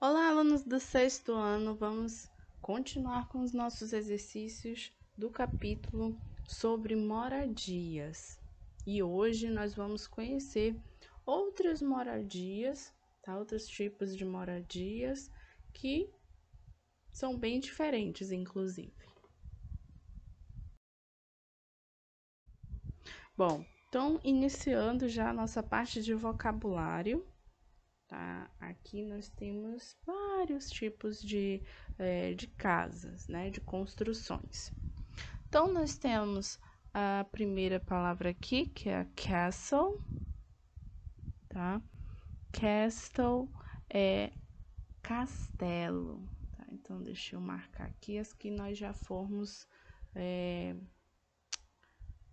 Olá, alunos do sexto ano, vamos continuar com os nossos exercícios do capítulo sobre moradias. E hoje nós vamos conhecer outras moradias, tá? outros tipos de moradias que são bem diferentes, inclusive. Bom, então iniciando já a nossa parte de vocabulário. Tá? Aqui nós temos vários tipos de, é, de casas, né? De construções. Então, nós temos a primeira palavra aqui, que é castle, tá? Castle é castelo, tá? Então, deixa eu marcar aqui as que nós já formos é,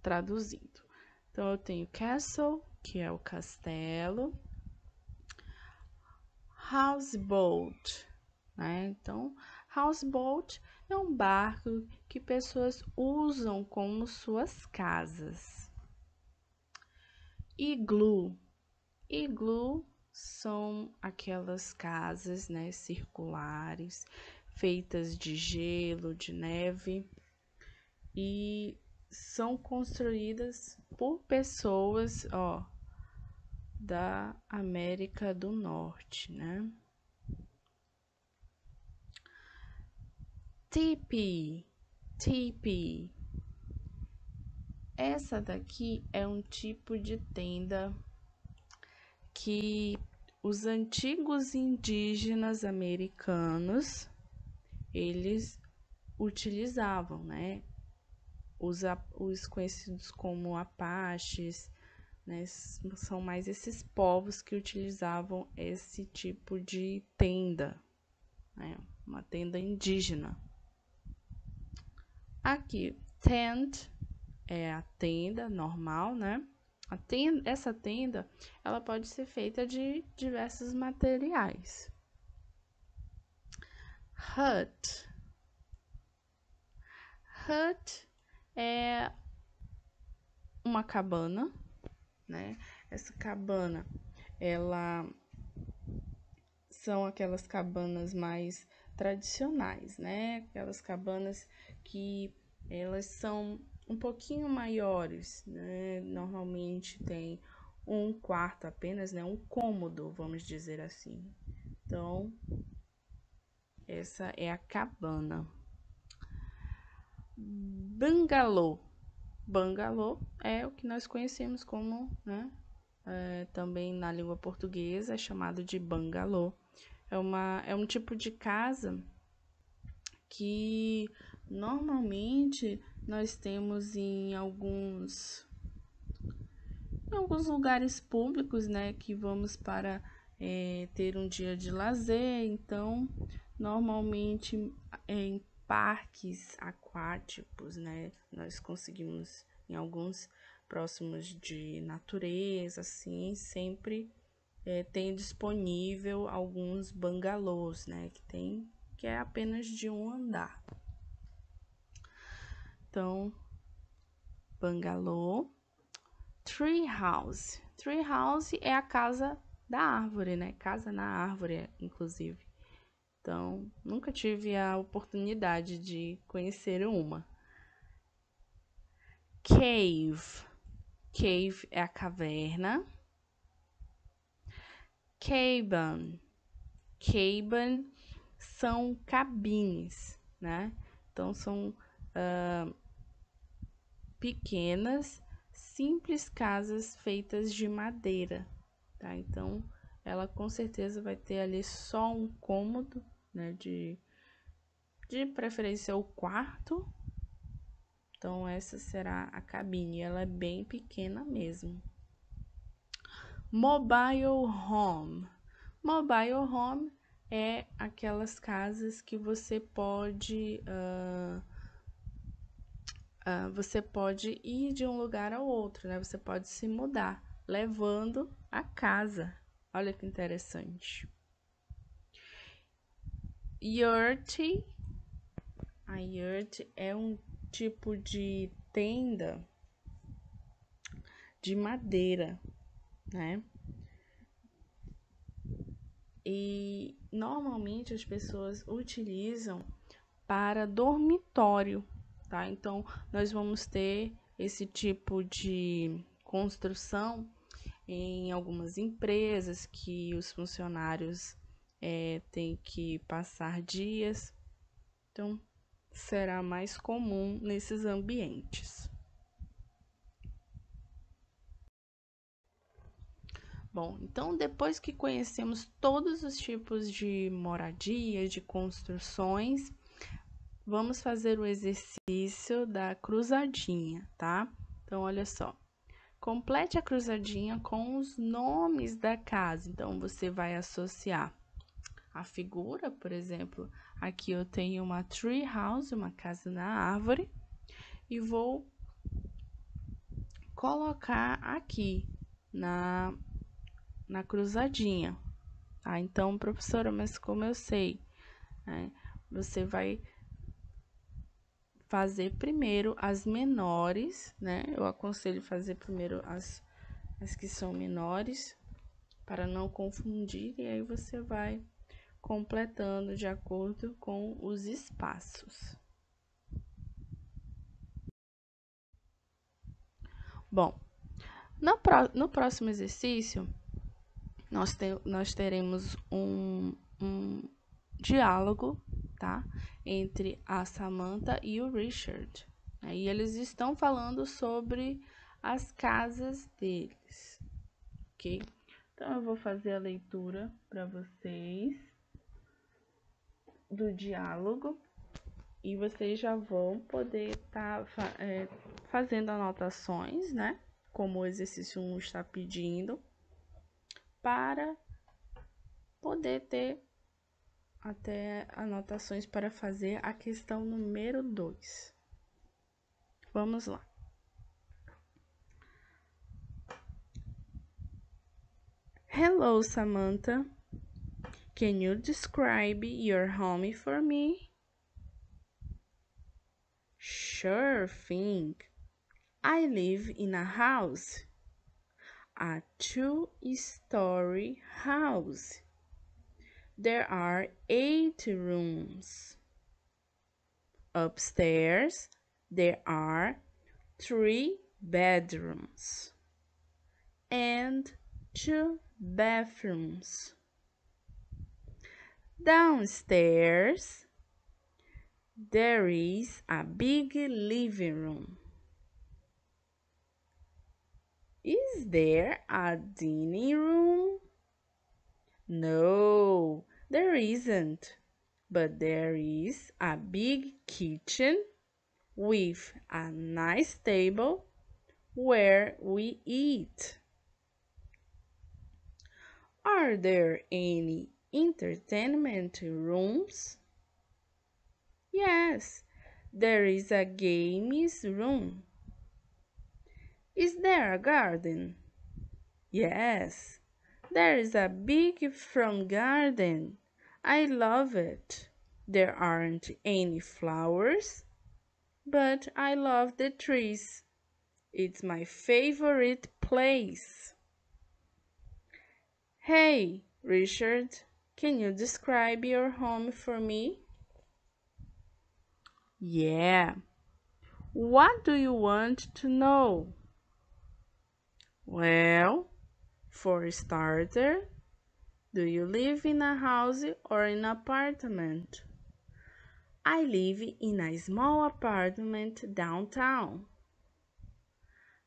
traduzindo. Então, eu tenho castle, que é o castelo, houseboat. Né? Então, houseboat é um barco que pessoas usam como suas casas. Iglu. Iglu são aquelas casas né, circulares feitas de gelo, de neve e são construídas por pessoas, ó, da América do Norte, né? Tipi, tipi. Essa daqui é um tipo de tenda que os antigos indígenas americanos eles utilizavam, né? Os, os conhecidos como apaches, né? São mais esses povos que utilizavam esse tipo de tenda, né? uma tenda indígena. Aqui, tent é a tenda normal, né? Tenda, essa tenda ela pode ser feita de diversos materiais. Hut. Hut é uma cabana, né? Essa cabana, ela são aquelas cabanas mais tradicionais, né? Aquelas cabanas que elas são um pouquinho maiores, né? Normalmente tem um quarto apenas, né? Um cômodo, vamos dizer assim. Então, essa é a cabana. Bangalô Bangalô é o que nós conhecemos como, né, é, também na língua portuguesa, é chamado de bangalô. É, uma, é um tipo de casa que normalmente nós temos em alguns, em alguns lugares públicos, né, que vamos para é, ter um dia de lazer. Então, normalmente é, parques aquáticos, né? Nós conseguimos em alguns próximos de natureza, assim, sempre é, tem disponível alguns bangalôs, né? Que tem que é apenas de um andar. Então, bangalô, tree house. Tree house é a casa da árvore, né? Casa na árvore, inclusive. Então, nunca tive a oportunidade de conhecer uma. Cave. Cave é a caverna. Caban. Caban são cabines, né? Então, são uh, pequenas, simples casas feitas de madeira, tá? Então, ela com certeza vai ter ali só um cômodo né? De, de preferência o quarto. Então, essa será a cabine. Ela é bem pequena mesmo. Mobile Home. Mobile Home é aquelas casas que você pode. Uh, Uh, você pode ir de um lugar ao outro, né? Você pode se mudar, levando a casa. Olha que interessante yurt. A yurt é um tipo de tenda de madeira, né? E normalmente as pessoas utilizam para dormitório, tá? Então, nós vamos ter esse tipo de construção em algumas empresas que os funcionários é, tem que passar dias. Então, será mais comum nesses ambientes. Bom, então depois que conhecemos todos os tipos de moradia, de construções, vamos fazer o exercício da cruzadinha, tá? Então, olha só. Complete a cruzadinha com os nomes da casa. Então, você vai associar a figura, por exemplo, aqui eu tenho uma tree house, uma casa na árvore, e vou colocar aqui na, na cruzadinha. Tá? Então, professora, mas como eu sei, né, você vai fazer primeiro as menores, né? Eu aconselho fazer primeiro as, as que são menores, para não confundir, e aí você vai completando de acordo com os espaços. Bom, no, pro, no próximo exercício, nós, te, nós teremos um, um diálogo tá? entre a Samantha e o Richard. e eles estão falando sobre as casas deles, ok? Então eu vou fazer a leitura para vocês do diálogo e vocês já vão poder estar tá, é, fazendo anotações, né? Como o exercício 1 está pedindo, para poder ter até anotações para fazer a questão número 2. Vamos lá. Hello, Samantha. Can you describe your home for me? Sure thing. I live in a house, a two story house. There are eight rooms. Upstairs, there are three bedrooms and two bathrooms. Downstairs, there is a big living room. Is there a dining room? No, there isn't. But there is a big kitchen with a nice table where we eat. Are there any entertainment rooms? Yes, there is a games room. Is there a garden? Yes, there is a big front garden. I love it. There aren't any flowers, but I love the trees. It's my favorite place. Hey, Richard, can you describe your home for me? Yeah. What do you want to know? Well, for a starter, do you live in a house or an apartment? I live in a small apartment downtown.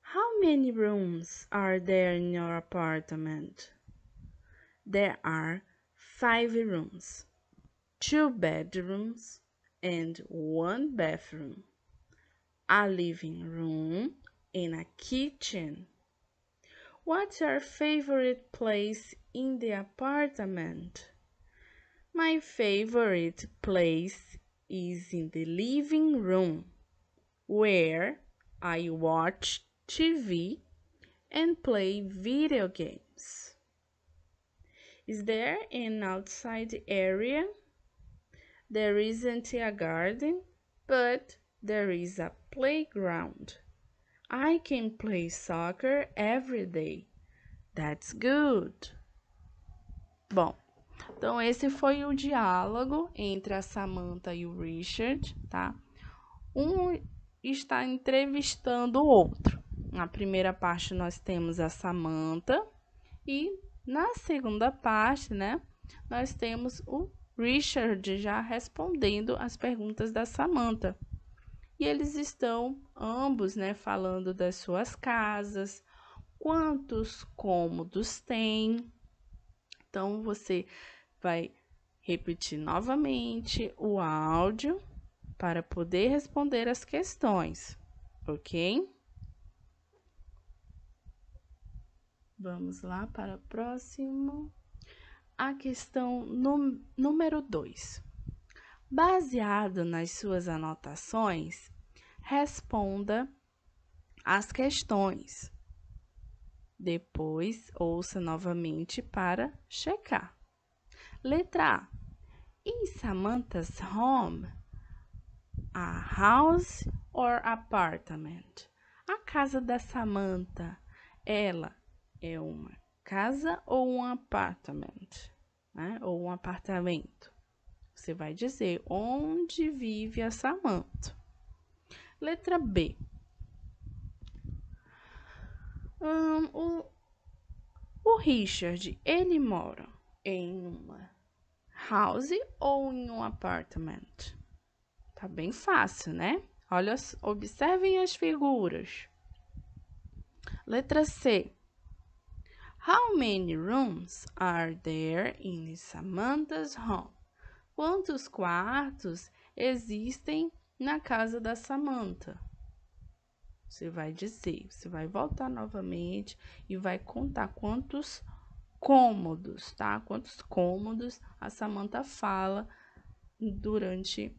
How many rooms are there in your apartment? There are five rooms, two bedrooms, and one bathroom, a living room, and a kitchen. What's your favorite place in the apartment? My favorite place is in the living room, where I watch TV and play video games. Is there an outside area? There isn't a garden, but there is a playground. I can play soccer every day. That's good. Bom, então esse foi o diálogo entre a Samantha e o Richard, tá? Um está entrevistando o outro. Na primeira parte nós temos a Samantha e na segunda parte, né, nós temos o Richard já respondendo as perguntas da Samantha. E eles estão ambos, né, falando das suas casas, quantos cômodos tem. Então você vai repetir novamente o áudio para poder responder as questões, OK? Vamos lá para o próximo. A questão número 2. Baseado nas suas anotações, responda as questões. Depois, ouça novamente para checar. Letra A. In Samantha's home, a house or apartment? A casa da Samantha, ela é uma casa ou um apartamento, né? Ou um apartamento. Você vai dizer onde vive a Samantha. Letra B. o, o Richard, ele mora em uma house ou em um apartamento? Tá bem fácil, né? Olha, observem as figuras. Letra C. How many rooms are there in Samantha's home? Quantos quartos existem na casa da Samantha? Você vai dizer, você vai voltar novamente e vai contar quantos cômodos, tá? Quantos cômodos a Samantha fala durante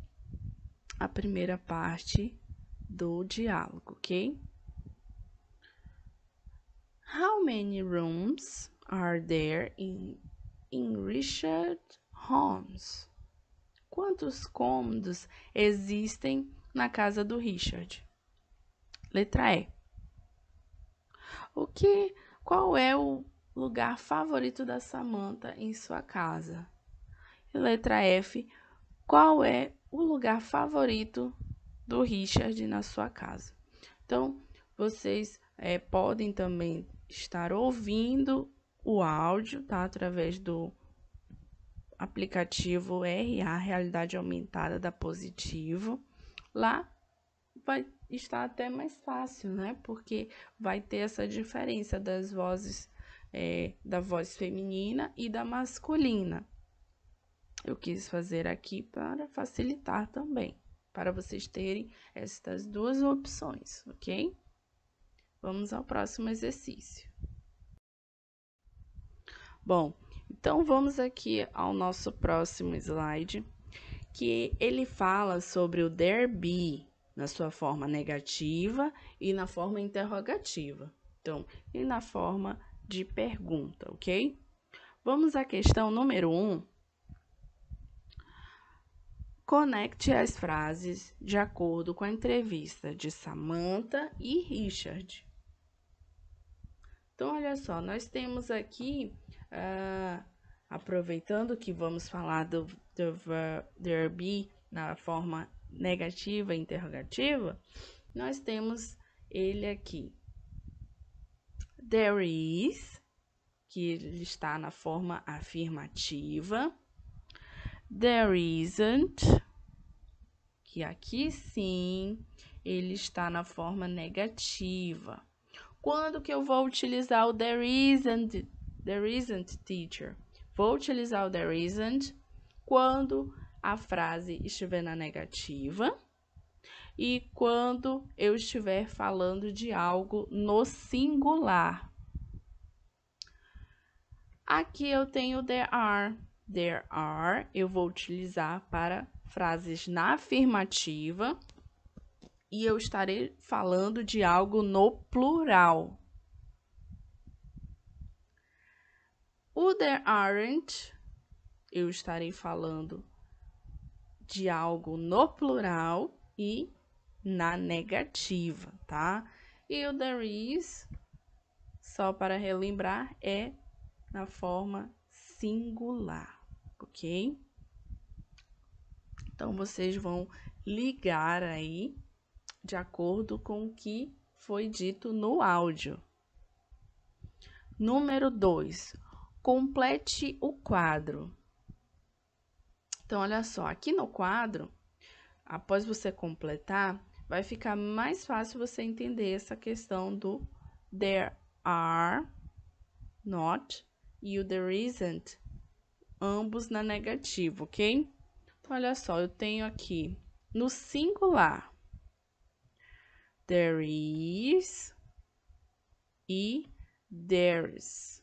a primeira parte do diálogo, ok? How many rooms are there in, in Richard Holmes? Quantos cômodos existem na casa do Richard? Letra E. O que, qual é o lugar favorito da Samantha em sua casa? letra F. Qual é o lugar favorito do Richard na sua casa? Então, vocês é, podem também estar ouvindo o áudio, tá? Através do aplicativo RA, Realidade Aumentada da Positivo. Lá vai estar até mais fácil, né? Porque vai ter essa diferença das vozes, é, da voz feminina e da masculina. Eu quis fazer aqui para facilitar também, para vocês terem estas duas opções, ok? Vamos ao próximo exercício. Bom, então vamos aqui ao nosso próximo slide, que ele fala sobre o there be na sua forma negativa e na forma interrogativa. Então, e na forma de pergunta, ok? Vamos à questão número 1. Um. Conecte as frases de acordo com a entrevista de Samantha e Richard. Então, olha só, nós temos aqui, uh, aproveitando que vamos falar do, do be na forma negativa interrogativa, nós temos ele aqui. There is, que ele está na forma afirmativa. There isn't, que aqui sim ele está na forma negativa. Quando que eu vou utilizar o there isn't, there isn't teacher? Vou utilizar o there isn't quando a frase estiver na negativa e quando eu estiver falando de algo no singular. Aqui eu tenho there are. There are eu vou utilizar para frases na afirmativa e eu estarei falando de algo no plural. O there aren't, eu estarei falando de algo no plural e na negativa, tá? E o there is, só para relembrar, é na forma singular, ok? Então vocês vão ligar aí de acordo com o que foi dito no áudio. Número 2. Complete o quadro. Então, olha só, aqui no quadro, após você completar, vai ficar mais fácil você entender essa questão do there are not e o there isn't, ambos na negativa, ok? Então, olha só, eu tenho aqui no singular There is e there's.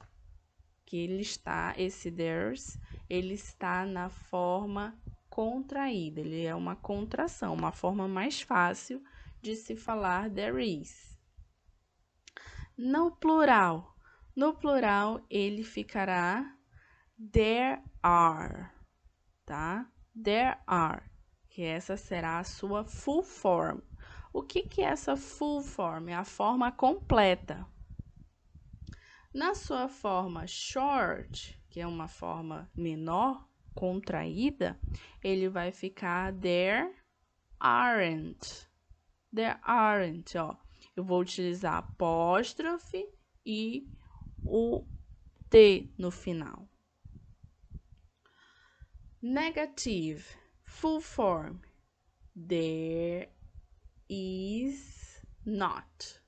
Que ele está, esse there's, ele está na forma contraída. Ele é uma contração, uma forma mais fácil de se falar there is. No plural, no plural ele ficará there are, tá? There are, que essa será a sua full form. O que, que é essa full form? É a forma completa. Na sua forma short, que é uma forma menor, contraída, ele vai ficar there aren't. There aren't, ó. Eu vou utilizar apóstrofe e o T no final. Negative, full form. There is not.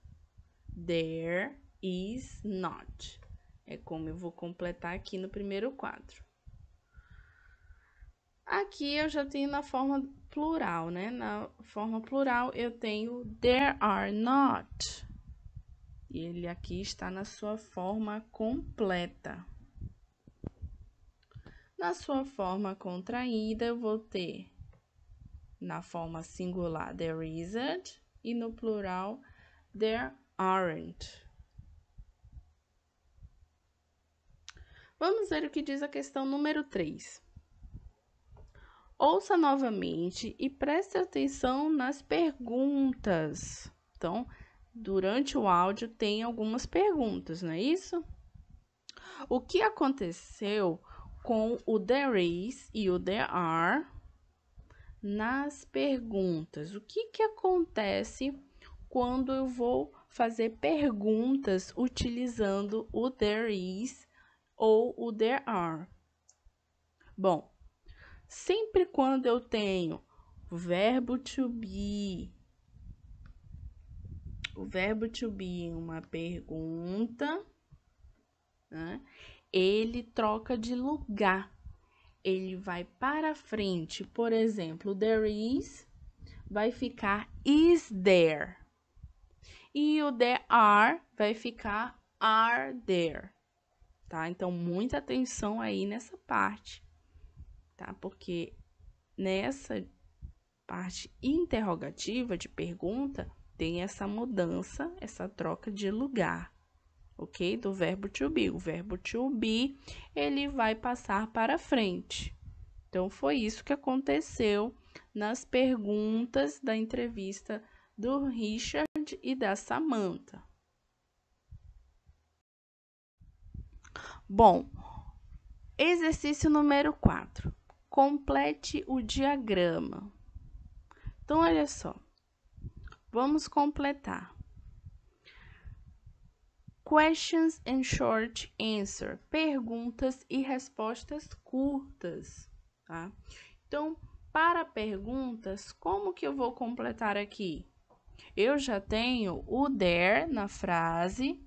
There is not. É como eu vou completar aqui no primeiro quadro. Aqui eu já tenho na forma plural, né? Na forma plural eu tenho there are not. E ele aqui está na sua forma completa. Na sua forma contraída eu vou ter na forma singular there isn't e no plural there aren't. Vamos ver o que diz a questão número 3. Ouça novamente e preste atenção nas perguntas. Então, durante o áudio tem algumas perguntas, não é isso? O que aconteceu com o there is e o there are? nas perguntas. O que, que acontece quando eu vou fazer perguntas utilizando o there is ou o there are? Bom, sempre quando eu tenho o verbo to be, o verbo to be em uma pergunta, né, ele troca de lugar ele vai para frente. Por exemplo, there is vai ficar is there. E o there are vai ficar are there. Tá? Então, muita atenção aí nessa parte, tá? Porque nessa parte interrogativa de pergunta tem essa mudança, essa troca de lugar ok? Do verbo to be. O verbo to be, ele vai passar para frente. Então, foi isso que aconteceu nas perguntas da entrevista do Richard e da Samantha. Bom, exercício número 4. Complete o diagrama. Então, olha só. Vamos completar. Questions and short answer. Perguntas e respostas curtas, tá? Então, para perguntas, como que eu vou completar aqui? Eu já tenho o there na frase,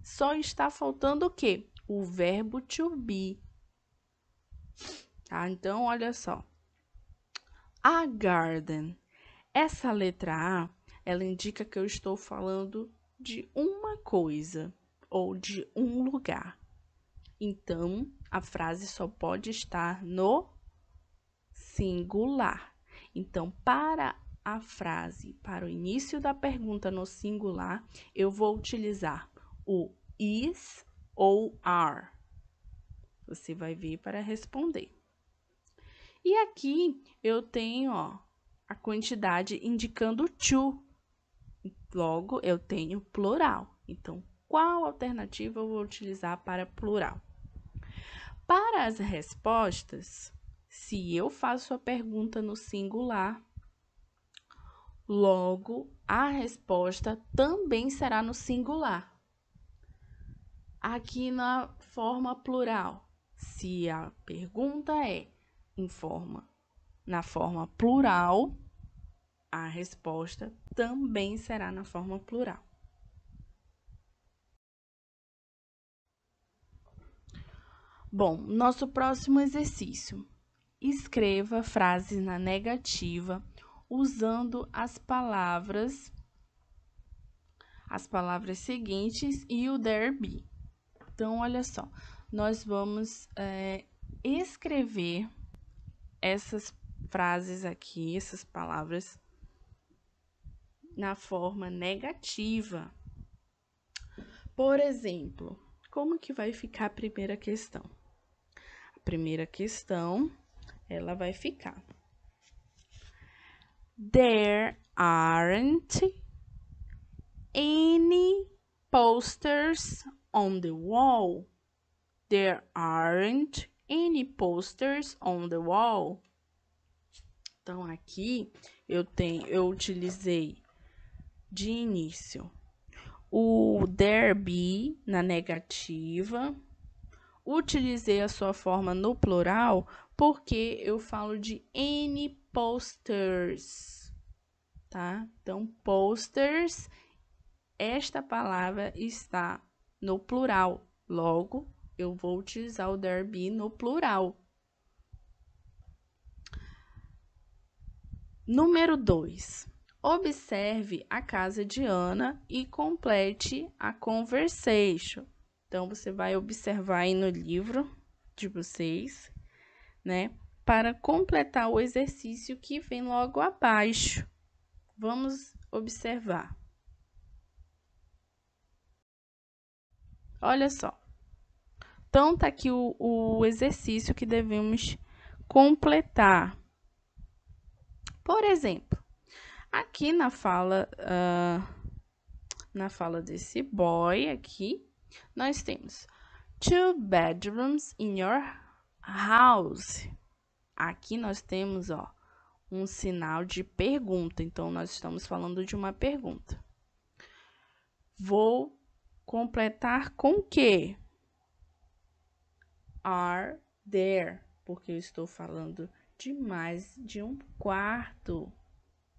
só está faltando o quê? O verbo to be. Tá? Então, olha só. A garden. Essa letra A, ela indica que eu estou falando de uma coisa ou de um lugar. Então, a frase só pode estar no singular. Então, para a frase, para o início da pergunta no singular, eu vou utilizar o is ou are. Você vai vir para responder. E aqui eu tenho ó, a quantidade indicando to, Logo, eu tenho plural. Então, qual alternativa eu vou utilizar para plural? Para as respostas, se eu faço a pergunta no singular, logo a resposta também será no singular. Aqui na forma plural, se a pergunta é em forma na forma plural, a resposta também será na forma plural. Bom, nosso próximo exercício. Escreva frases na negativa usando as palavras as palavras seguintes e o there be. Então, olha só, nós vamos é, escrever essas frases aqui, essas palavras na forma negativa. Por exemplo, como que vai ficar a primeira questão? A primeira questão, ela vai ficar There aren't any posters on the wall. There aren't any posters on the wall. Então aqui eu tenho eu utilizei de início. O derby na negativa. Utilizei a sua forma no plural porque eu falo de N posters, tá? Então, posters, esta palavra está no plural. Logo, eu vou utilizar o derby no plural. Número 2. Observe a casa de Ana e complete a conversation. Então, você vai observar aí no livro de vocês, né? Para completar o exercício que vem logo abaixo. Vamos observar. Olha só. Então, tá aqui o, o exercício que devemos completar. Por exemplo, Aqui na fala, uh, na fala desse boy aqui, nós temos two bedrooms in your house. Aqui nós temos, ó, um sinal de pergunta. Então, nós estamos falando de uma pergunta. Vou completar com que? Are there? Porque eu estou falando de mais de um quarto.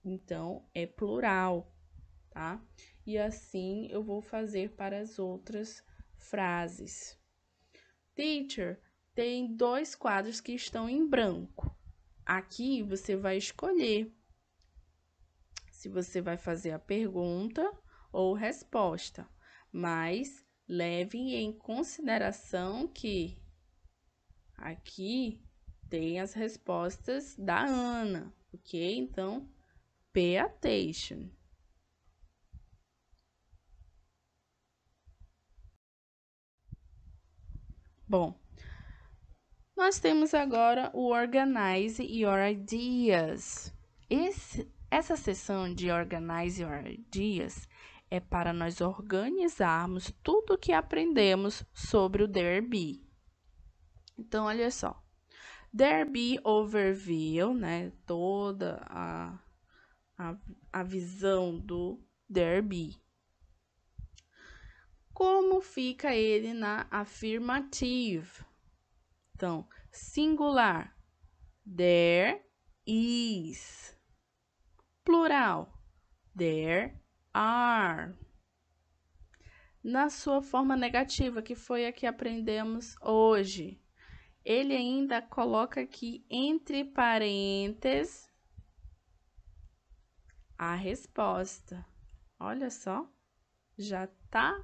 Então, é plural, tá? E assim eu vou fazer para as outras frases. Teacher, tem dois quadros que estão em branco. Aqui você vai escolher se você vai fazer a pergunta ou resposta, mas leve em consideração que aqui tem as respostas da Ana, ok? Então, Pay attention. Bom, nós temos agora o Organize Your Ideas. Esse, essa sessão de Organize Your Ideas é para nós organizarmos tudo o que aprendemos sobre o Derby. Então, olha só. Derby Overview, né? Toda a a, a visão do Derby. Como fica ele na affirmative? Então, singular, there is. Plural, there are. Na sua forma negativa, que foi a que aprendemos hoje, ele ainda coloca aqui entre parênteses a resposta. Olha só, já tá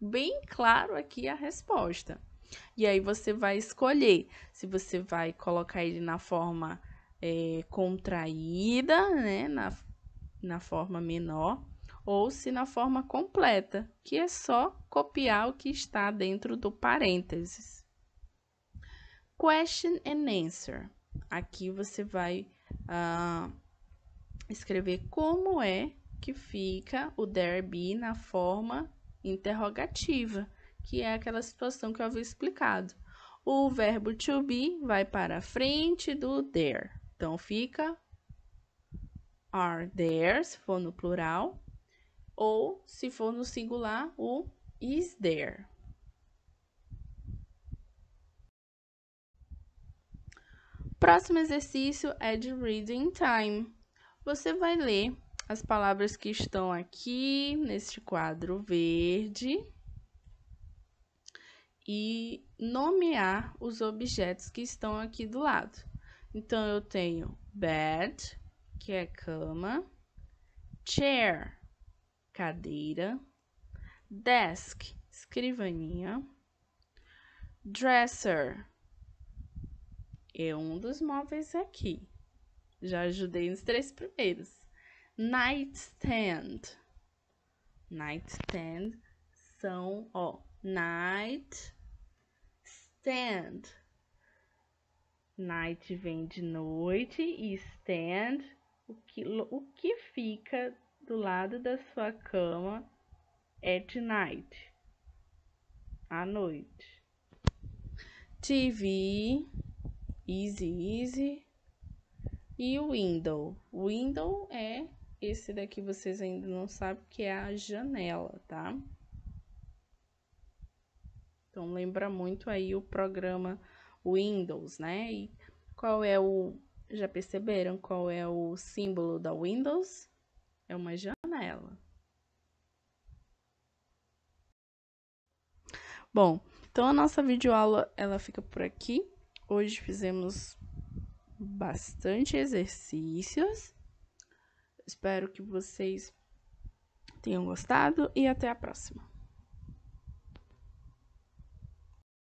bem claro aqui a resposta. E aí você vai escolher se você vai colocar ele na forma é, contraída, né, na, na forma menor, ou se na forma completa, que é só copiar o que está dentro do parênteses. Question and answer. Aqui você vai uh, escrever como é que fica o there be na forma interrogativa, que é aquela situação que eu havia explicado. O verbo to be vai para a frente do there. Então, fica are there, se for no plural, ou se for no singular, o is there. Próximo exercício é de reading time você vai ler as palavras que estão aqui neste quadro verde e nomear os objetos que estão aqui do lado. Então, eu tenho bed, que é cama, chair, cadeira, desk, escrivaninha, dresser, é um dos móveis aqui. Já ajudei nos três primeiros. Nightstand. Nightstand são, ó, night stand. Night vem de noite e stand o que, o que fica do lado da sua cama é de night. À noite. TV, easy, easy. E o window? O window é esse daqui, vocês ainda não sabem que é a janela, tá? Então lembra muito aí o programa Windows, né? E qual é o já perceberam qual é o símbolo da Windows? É uma janela. Bom, então a nossa videoaula ela fica por aqui. Hoje fizemos bastante exercícios. Espero que vocês tenham gostado e até a próxima.